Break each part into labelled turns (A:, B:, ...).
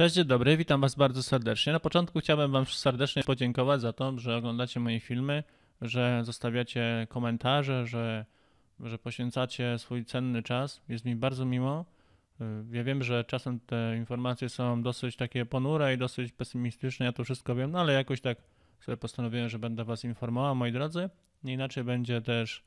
A: Cześć, dzień dobry, witam Was bardzo serdecznie. Na początku chciałbym Wam serdecznie podziękować za to, że oglądacie moje filmy, że zostawiacie komentarze, że, że poświęcacie swój cenny czas. Jest mi bardzo miło. Y, ja wiem, że czasem te informacje są dosyć takie ponure i dosyć pesymistyczne, ja to wszystko wiem, no ale jakoś tak sobie postanowiłem, że będę Was informował, moi drodzy. Nie inaczej będzie też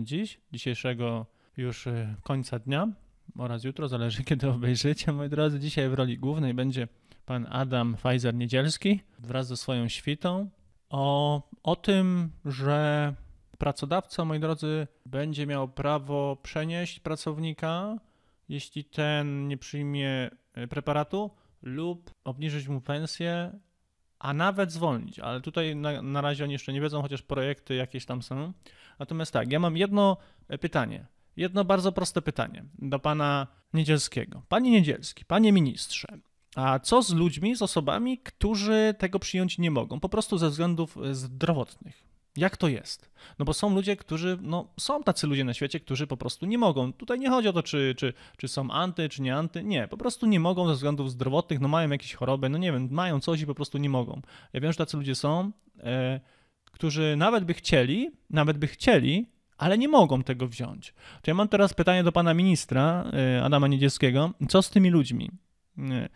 A: dziś, dzisiejszego już y, końca dnia oraz jutro, zależy kiedy obejrzycie. Moi drodzy, dzisiaj w roli głównej będzie pan Adam Pfizer Niedzielski wraz ze swoją świtą o, o tym, że pracodawca, moi drodzy, będzie miał prawo przenieść pracownika, jeśli ten nie przyjmie e, preparatu lub obniżyć mu pensję, a nawet zwolnić. Ale tutaj na, na razie oni jeszcze nie wiedzą, chociaż projekty jakieś tam są. Natomiast tak, ja mam jedno e, pytanie jedno bardzo proste pytanie do pana Niedzielskiego. Panie Niedzielski, panie ministrze, a co z ludźmi, z osobami, którzy tego przyjąć nie mogą, po prostu ze względów e, zdrowotnych? Jak to jest? No bo są ludzie, którzy, no są tacy ludzie na świecie, którzy po prostu nie mogą. Tutaj nie chodzi o to, czy, czy, czy są anty, czy nie anty. Nie, po prostu nie mogą ze względów zdrowotnych, no mają jakieś choroby, no nie wiem, mają coś i po prostu nie mogą. Ja wiem, że tacy ludzie są, e, którzy nawet by chcieli, nawet by chcieli, ale nie mogą tego wziąć. To ja mam teraz pytanie do pana ministra y, Adama Niedzielskiego. Co z tymi ludźmi? Y,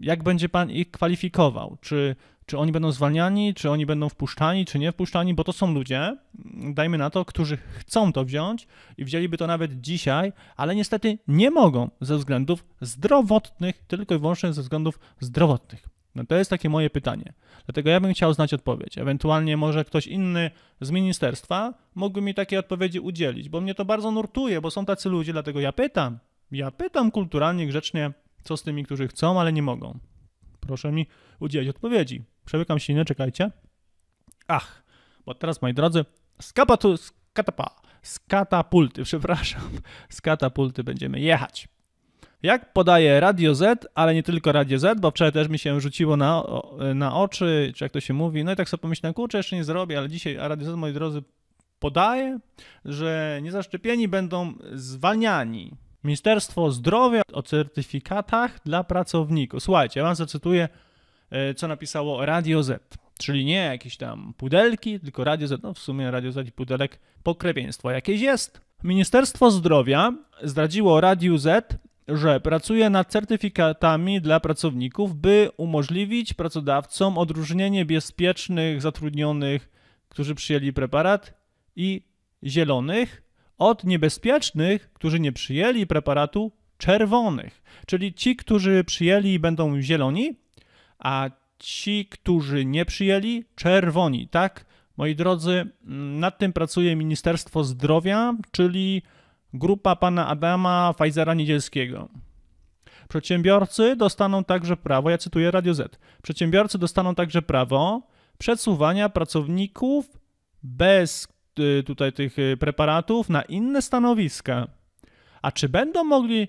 A: jak będzie pan ich kwalifikował? Czy, czy oni będą zwalniani, czy oni będą wpuszczani, czy nie wpuszczani? Bo to są ludzie, mm, dajmy na to, którzy chcą to wziąć i wzięliby to nawet dzisiaj, ale niestety nie mogą ze względów zdrowotnych, tylko i wyłącznie ze względów zdrowotnych. No to jest takie moje pytanie. Dlatego ja bym chciał znać odpowiedź. Ewentualnie może ktoś inny z ministerstwa mógłby mi takiej odpowiedzi udzielić, bo mnie to bardzo nurtuje, bo są tacy ludzie, dlatego ja pytam. Ja pytam kulturalnie, grzecznie, co z tymi, którzy chcą, ale nie mogą. Proszę mi udzielić odpowiedzi. Przełykam nie czekajcie. Ach, bo teraz, moi drodzy, skapatu, skatapa, z katapulty, przepraszam, z katapulty będziemy jechać. Jak podaje Radio Z, ale nie tylko Radio Z, bo wczoraj też mi się rzuciło na, na oczy, czy jak to się mówi, no i tak sobie pomyślałem, kurczę, jeszcze nie zrobię, ale dzisiaj Radio Z, moi drodzy, podaje, że niezaszczepieni będą zwalniani. Ministerstwo Zdrowia o certyfikatach dla pracowników. Słuchajcie, ja wam zacytuję, e, co napisało Radio Z. Czyli nie jakieś tam pudelki, tylko Radio Z, no w sumie Radio Z i pudelek pokrewieństwo jakieś jest. Ministerstwo Zdrowia zdradziło Radio Z, że pracuje nad certyfikatami dla pracowników, by umożliwić pracodawcom odróżnienie bezpiecznych zatrudnionych, którzy przyjęli preparat, i zielonych od niebezpiecznych, którzy nie przyjęli preparatu czerwonych. Czyli ci, którzy przyjęli, będą zieloni, a ci, którzy nie przyjęli, czerwoni. Tak, moi drodzy, nad tym pracuje Ministerstwo Zdrowia, czyli Grupa pana Adama Fajzera Niedzielskiego. Przedsiębiorcy dostaną także prawo, ja cytuję Radio Z, przedsiębiorcy dostaną także prawo przesuwania pracowników bez y, tutaj tych y, preparatów na inne stanowiska. A czy będą mogli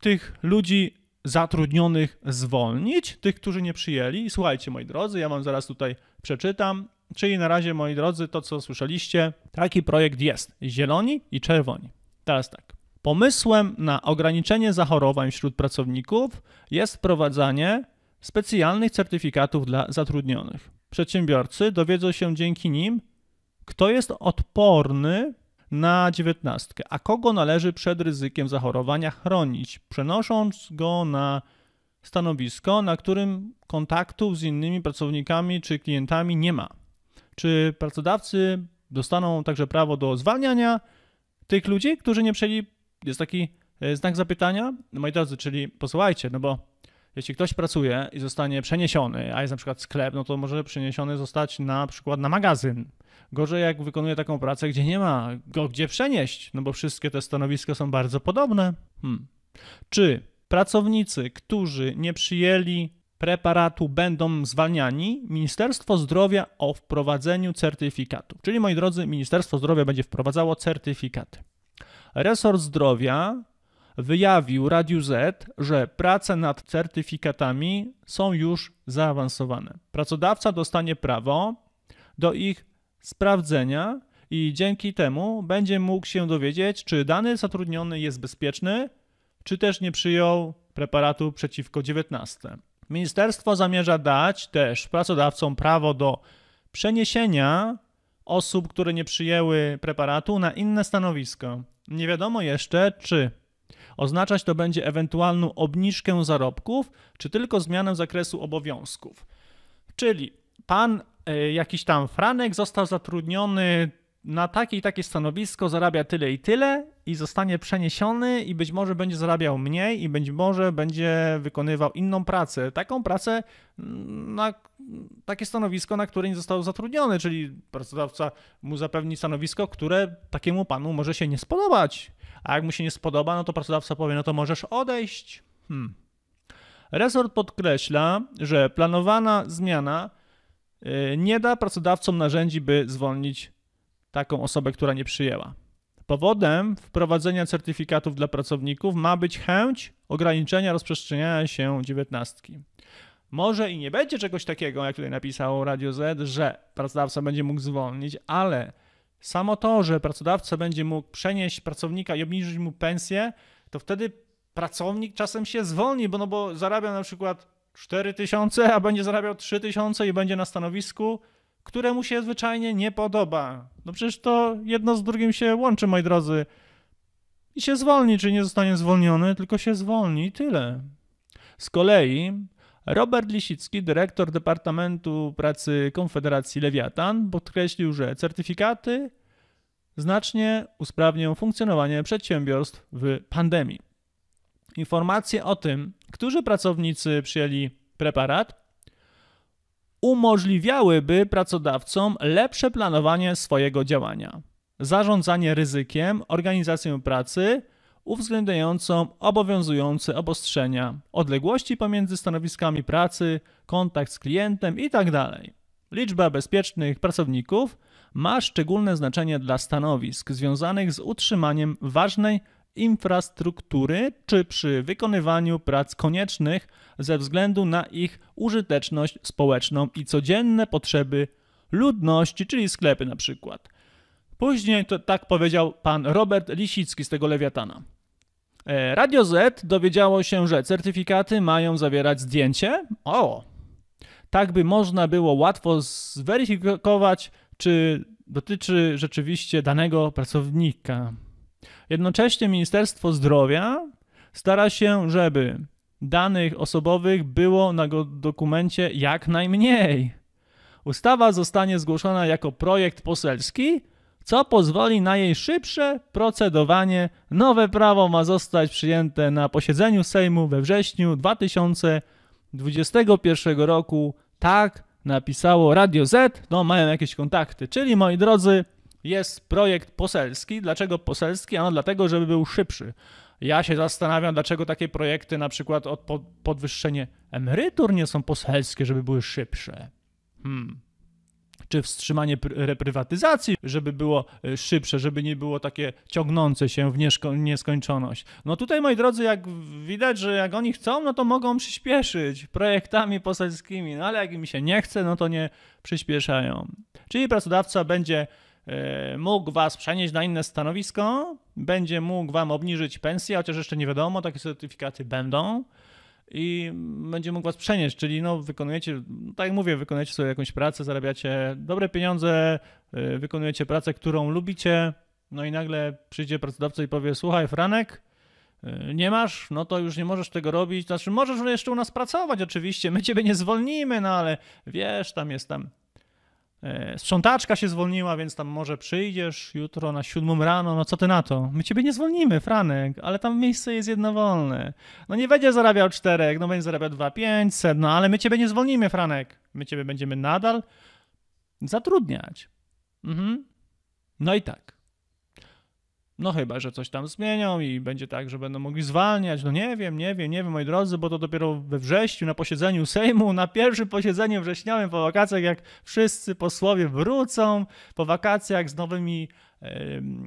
A: tych ludzi zatrudnionych zwolnić, tych, którzy nie przyjęli? słuchajcie, moi drodzy, ja wam zaraz tutaj przeczytam. Czyli na razie, moi drodzy, to co słyszeliście, taki projekt jest. Zieloni i czerwoni. Teraz tak. Pomysłem na ograniczenie zachorowań wśród pracowników jest wprowadzanie specjalnych certyfikatów dla zatrudnionych. Przedsiębiorcy dowiedzą się dzięki nim, kto jest odporny na dziewiętnastkę, a kogo należy przed ryzykiem zachorowania chronić, przenosząc go na stanowisko, na którym kontaktów z innymi pracownikami czy klientami nie ma. Czy pracodawcy dostaną także prawo do zwalniania tych ludzi, którzy nie przyjęli, jest taki e, znak zapytania, no moi drodzy, czyli posłuchajcie, no bo jeśli ktoś pracuje i zostanie przeniesiony, a jest na przykład sklep, no to może przeniesiony zostać na przykład na magazyn. Gorzej jak wykonuje taką pracę, gdzie nie ma go gdzie przenieść, no bo wszystkie te stanowiska są bardzo podobne. Hmm. Czy pracownicy, którzy nie przyjęli preparatu będą zwalniani, Ministerstwo Zdrowia o wprowadzeniu certyfikatów. Czyli moi drodzy, Ministerstwo Zdrowia będzie wprowadzało certyfikaty. Resort Zdrowia wyjawił Radiu Z, że prace nad certyfikatami są już zaawansowane. Pracodawca dostanie prawo do ich sprawdzenia i dzięki temu będzie mógł się dowiedzieć, czy dany zatrudniony jest bezpieczny, czy też nie przyjął preparatu przeciwko 19. Ministerstwo zamierza dać też pracodawcom prawo do przeniesienia osób, które nie przyjęły preparatu na inne stanowisko. Nie wiadomo jeszcze, czy oznaczać to będzie ewentualną obniżkę zarobków, czy tylko zmianę zakresu obowiązków. Czyli pan y, jakiś tam Franek został zatrudniony na takie i takie stanowisko, zarabia tyle i tyle i zostanie przeniesiony i być może będzie zarabiał mniej i być może będzie wykonywał inną pracę. Taką pracę mm, na takie stanowisko, na które nie został zatrudniony, czyli pracodawca mu zapewni stanowisko, które takiemu panu może się nie spodobać. A jak mu się nie spodoba, no to pracodawca powie, no to możesz odejść. Hmm. Resort podkreśla, że planowana zmiana y, nie da pracodawcom narzędzi, by zwolnić taką osobę, która nie przyjęła. Powodem wprowadzenia certyfikatów dla pracowników ma być chęć ograniczenia rozprzestrzeniania się dziewiętnastki. Może i nie będzie czegoś takiego, jak tutaj napisało Radio Z, że pracodawca będzie mógł zwolnić, ale samo to, że pracodawca będzie mógł przenieść pracownika i obniżyć mu pensję, to wtedy pracownik czasem się zwolni, bo, no bo zarabia na przykład 4 tysiące, a będzie zarabiał 3 tysiące i będzie na stanowisku które mu się zwyczajnie nie podoba. No przecież to jedno z drugim się łączy, moi drodzy. I się zwolni, czy nie zostanie zwolniony, tylko się zwolni i tyle. Z kolei Robert Lisicki, dyrektor Departamentu Pracy Konfederacji Lewiatan, podkreślił, że certyfikaty znacznie usprawnią funkcjonowanie przedsiębiorstw w pandemii. Informacje o tym, którzy pracownicy przyjęli preparat, umożliwiałyby pracodawcom lepsze planowanie swojego działania, zarządzanie ryzykiem, organizację pracy uwzględniającą obowiązujące obostrzenia, odległości pomiędzy stanowiskami pracy, kontakt z klientem itd. Tak Liczba bezpiecznych pracowników ma szczególne znaczenie dla stanowisk związanych z utrzymaniem ważnej infrastruktury czy przy wykonywaniu prac koniecznych ze względu na ich użyteczność społeczną i codzienne potrzeby ludności, czyli sklepy na przykład. Później to tak powiedział pan Robert Lisicki z tego Lewiatana. E, Radio Z dowiedziało się, że certyfikaty mają zawierać zdjęcie. O! Tak by można było łatwo zweryfikować, czy dotyczy rzeczywiście danego pracownika. Jednocześnie Ministerstwo Zdrowia stara się, żeby danych osobowych było na dokumencie jak najmniej. Ustawa zostanie zgłoszona jako projekt poselski, co pozwoli na jej szybsze procedowanie. Nowe prawo ma zostać przyjęte na posiedzeniu Sejmu we wrześniu 2021 roku. Tak napisało Radio Z. No, mają jakieś kontakty. Czyli moi drodzy, jest projekt poselski. Dlaczego poselski? Ano dlatego, żeby był szybszy. Ja się zastanawiam, dlaczego takie projekty, na przykład od podwyższenie emerytur, nie są poselskie, żeby były szybsze. Hmm. Czy wstrzymanie reprywatyzacji, żeby było y, szybsze, żeby nie było takie ciągnące się w nieskończoność. No tutaj, moi drodzy, jak widać, że jak oni chcą, no to mogą przyspieszyć projektami poselskimi, no ale jak im się nie chce, no to nie przyspieszają. Czyli pracodawca będzie E, mógł was przenieść na inne stanowisko, będzie mógł wam obniżyć pensję, chociaż jeszcze nie wiadomo, takie certyfikaty będą i będzie mógł was przenieść, czyli no wykonujecie, no, tak jak mówię, wykonujecie sobie jakąś pracę, zarabiacie dobre pieniądze, e, wykonujecie pracę, którą lubicie, no i nagle przyjdzie pracodawca i powie, słuchaj Franek, e, nie masz, no to już nie możesz tego robić. Znaczy, możesz jeszcze u nas pracować, oczywiście, my ciebie nie zwolnimy, no ale wiesz, tam jest tam E, sprzątaczka się zwolniła, więc tam może przyjdziesz jutro na siódmą rano, no co ty na to? My ciebie nie zwolnimy, Franek, ale tam miejsce jest jedno wolne. No nie będzie zarabiał czterech, no będzie zarabiał dwa pięćset, no ale my ciebie nie zwolnimy, Franek. My ciebie będziemy nadal zatrudniać. Mhm. No i tak. No chyba, że coś tam zmienią i będzie tak, że będą mogli zwalniać. No nie wiem, nie wiem, nie wiem, moi drodzy, bo to dopiero we wrześniu na posiedzeniu Sejmu, na pierwszym posiedzeniu wrześniowym po wakacjach, jak wszyscy posłowie wrócą po wakacjach z nowymi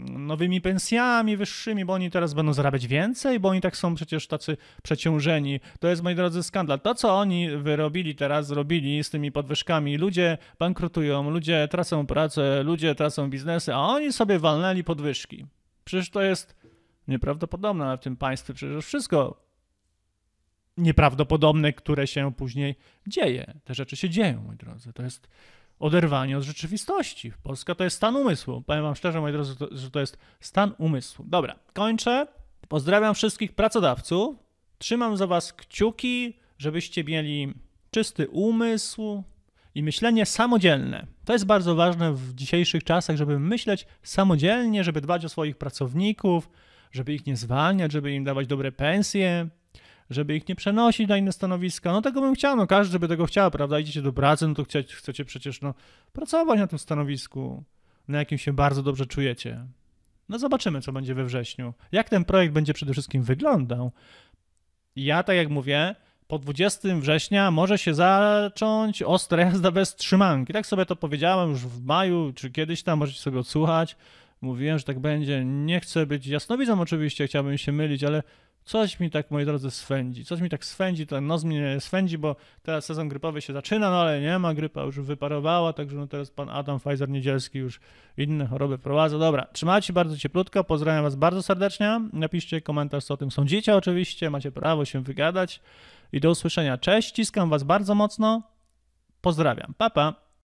A: nowymi pensjami wyższymi, bo oni teraz będą zarabiać więcej, bo oni tak są przecież tacy przeciążeni. To jest, moi drodzy, skandal. To, co oni wyrobili teraz, zrobili z tymi podwyżkami, ludzie bankrutują, ludzie tracą pracę, ludzie tracą biznesy, a oni sobie walnęli podwyżki. Przecież to jest nieprawdopodobne, ale w tym państwie przecież wszystko nieprawdopodobne, które się później dzieje. Te rzeczy się dzieją, moi drodzy. To jest oderwanie od rzeczywistości. Polska to jest stan umysłu. Powiem wam szczerze, moi drodzy, że to jest stan umysłu. Dobra, kończę. Pozdrawiam wszystkich pracodawców. Trzymam za was kciuki, żebyście mieli czysty umysł, i myślenie samodzielne. To jest bardzo ważne w dzisiejszych czasach, żeby myśleć samodzielnie, żeby dbać o swoich pracowników, żeby ich nie zwalniać, żeby im dawać dobre pensje, żeby ich nie przenosić na inne stanowiska. No tego bym chciał, no każdy by tego chciał, prawda? Idziecie do pracy, no to chcecie, chcecie przecież no, pracować na tym stanowisku, na jakim się bardzo dobrze czujecie. No zobaczymy, co będzie we wrześniu. Jak ten projekt będzie przede wszystkim wyglądał. Ja, tak jak mówię, po 20 września może się zacząć ostra jazda bez trzymanki. Tak sobie to powiedziałem już w maju, czy kiedyś tam, możecie sobie odsłuchać. Mówiłem, że tak będzie. Nie chcę być jasnowidzą oczywiście, chciałbym się mylić, ale Coś mi tak, moi drodzy, swędzi. Coś mi tak swędzi, ten nos mnie swędzi, bo teraz sezon grypowy się zaczyna, no ale nie ma, grypa już wyparowała, także no teraz pan Adam Pfizer-Niedzielski już inne choroby prowadza. Dobra, trzymajcie bardzo cieplutko, pozdrawiam was bardzo serdecznie. Napiszcie komentarz, co o tym sądzicie oczywiście, macie prawo się wygadać i do usłyszenia. Cześć, ściskam was bardzo mocno, pozdrawiam, papa. Pa.